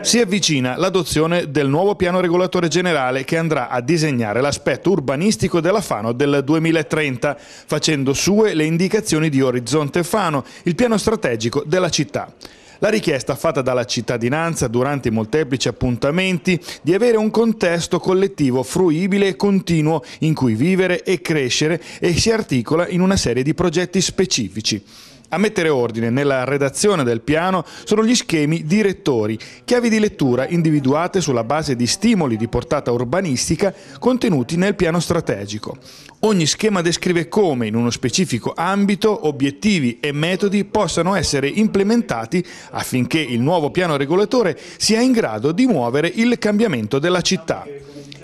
Si avvicina l'adozione del nuovo piano regolatore generale che andrà a disegnare l'aspetto urbanistico della Fano del 2030, facendo sue le indicazioni di Orizzonte Fano, il piano strategico della città. La richiesta fatta dalla cittadinanza durante i molteplici appuntamenti di avere un contesto collettivo fruibile e continuo in cui vivere e crescere e si articola in una serie di progetti specifici. A mettere ordine nella redazione del piano sono gli schemi direttori, chiavi di lettura individuate sulla base di stimoli di portata urbanistica contenuti nel piano strategico. Ogni schema descrive come, in uno specifico ambito, obiettivi e metodi possano essere implementati affinché il nuovo piano regolatore sia in grado di muovere il cambiamento della città.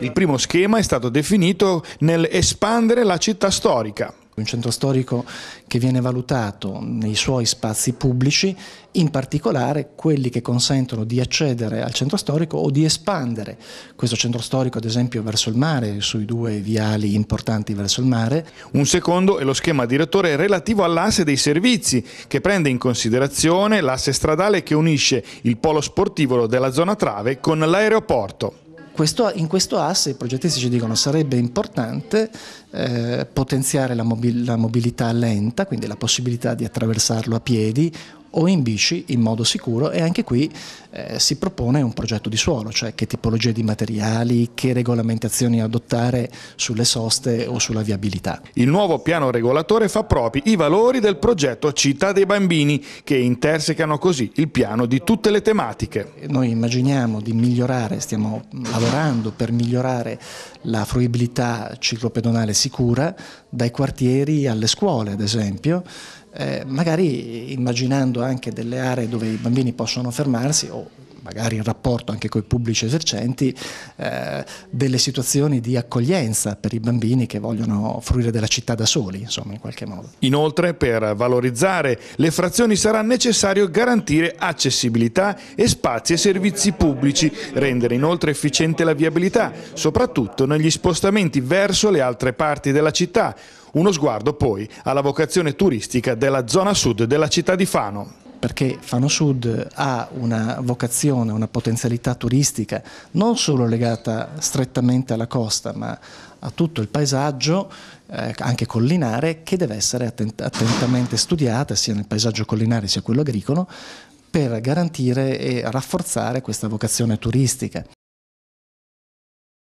Il primo schema è stato definito nel espandere la città storica, un centro storico che viene valutato nei suoi spazi pubblici, in particolare quelli che consentono di accedere al centro storico o di espandere questo centro storico ad esempio verso il mare, sui due viali importanti verso il mare. Un secondo è lo schema direttore relativo all'asse dei servizi che prende in considerazione l'asse stradale che unisce il polo sportivo della zona trave con l'aeroporto. Questo, in questo asse i progettisti ci dicono sarebbe importante eh, potenziare la, mobil la mobilità lenta, quindi la possibilità di attraversarlo a piedi o in bici in modo sicuro e anche qui eh, si propone un progetto di suolo, cioè che tipologie di materiali, che regolamentazioni adottare sulle soste o sulla viabilità. Il nuovo piano regolatore fa propri i valori del progetto Città dei Bambini che intersecano così il piano di tutte le tematiche. Noi immaginiamo di migliorare, stiamo lavorando per migliorare la fruibilità ciclopedonale sicura dai quartieri alle scuole ad esempio eh, magari immaginando anche delle aree dove i bambini possono fermarsi o magari in rapporto anche con i pubblici esercenti, eh, delle situazioni di accoglienza per i bambini che vogliono fruire della città da soli, insomma, in qualche modo. Inoltre, per valorizzare le frazioni sarà necessario garantire accessibilità e spazi e servizi pubblici, rendere inoltre efficiente la viabilità, soprattutto negli spostamenti verso le altre parti della città. Uno sguardo poi alla vocazione turistica della zona sud della città di Fano perché Fano Sud ha una vocazione, una potenzialità turistica non solo legata strettamente alla costa ma a tutto il paesaggio eh, anche collinare che deve essere attent attentamente studiata sia nel paesaggio collinare sia quello agricolo per garantire e rafforzare questa vocazione turistica.